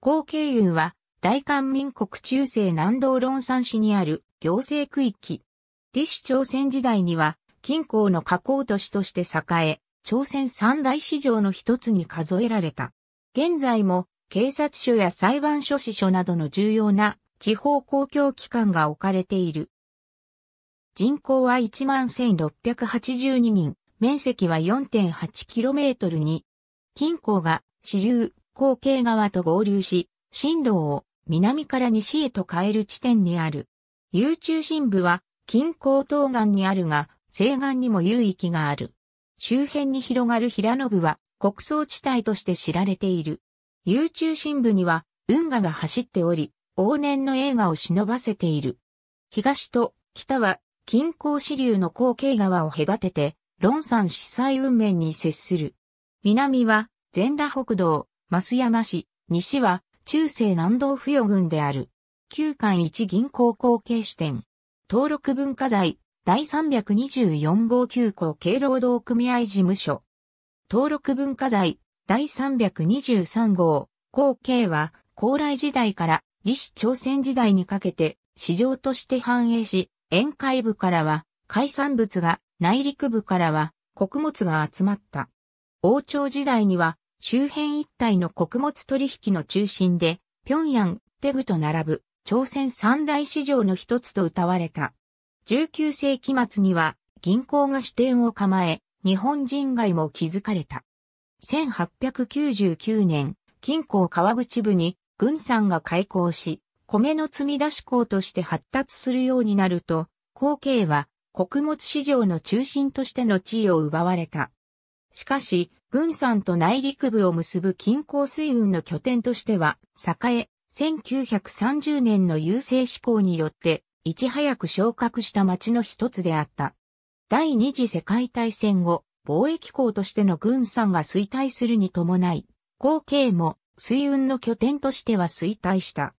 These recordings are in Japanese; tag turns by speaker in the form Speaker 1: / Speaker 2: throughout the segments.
Speaker 1: 高慶雲は、大韓民国中世南道論山市にある行政区域。李氏朝鮮時代には、近郊の河口都市として栄え、朝鮮三大市場の一つに数えられた。現在も、警察署や裁判所支所などの重要な地方公共機関が置かれている。人口は11,682人、面積は 4.8km に、近郊が支流、口景川と合流し、進路を南から西へと変える地点にある。遊中心部は近郊東岸にあるが、西岸にも有域がある。周辺に広がる平野部は国葬地帯として知られている。遊中心部には運河が走っており、往年の映画を忍ばせている。東と北は近郊支流の後景川を隔てて、論山司祭運命に接する。南は全羅北道、増山市、西は、中世南道付与郡である。旧館一銀行後継支店。登録文化財、第324号旧校経労働組合事務所。登録文化財、第323号、後継は、高麗時代から、李氏朝鮮時代にかけて、市場として繁栄し、沿海部からは、海産物が、内陸部からは、穀物が集まった。王朝時代には、周辺一帯の穀物取引の中心で、平壌、テグと並ぶ朝鮮三大市場の一つと謳われた。19世紀末には銀行が支店を構え、日本人街も築かれた。1899年、金港川口部に軍産が開港し、米の積み出し港として発達するようになると、後継は穀物市場の中心としての地位を奪われた。しかし、軍山と内陸部を結ぶ近郊水運の拠点としては、栄、え、1930年の郵政志向によって、いち早く昇格した町の一つであった。第二次世界大戦後、貿易港としての軍山が衰退するに伴い、後継も水運の拠点としては衰退した。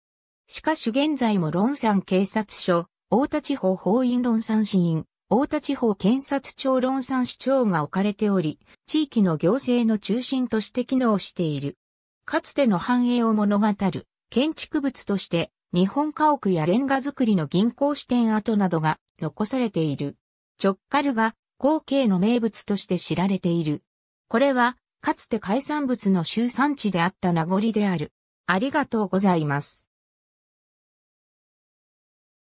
Speaker 1: しかし現在も論山警察署、大田地方法院論山市院、大田地方検察庁論産市長が置かれており、地域の行政の中心として機能している。かつての繁栄を物語る建築物として日本家屋やレンガ造りの銀行支店跡などが残されている。直カルが後継の名物として知られている。これはかつて海産物の集産地であった名残である。ありがとうございます。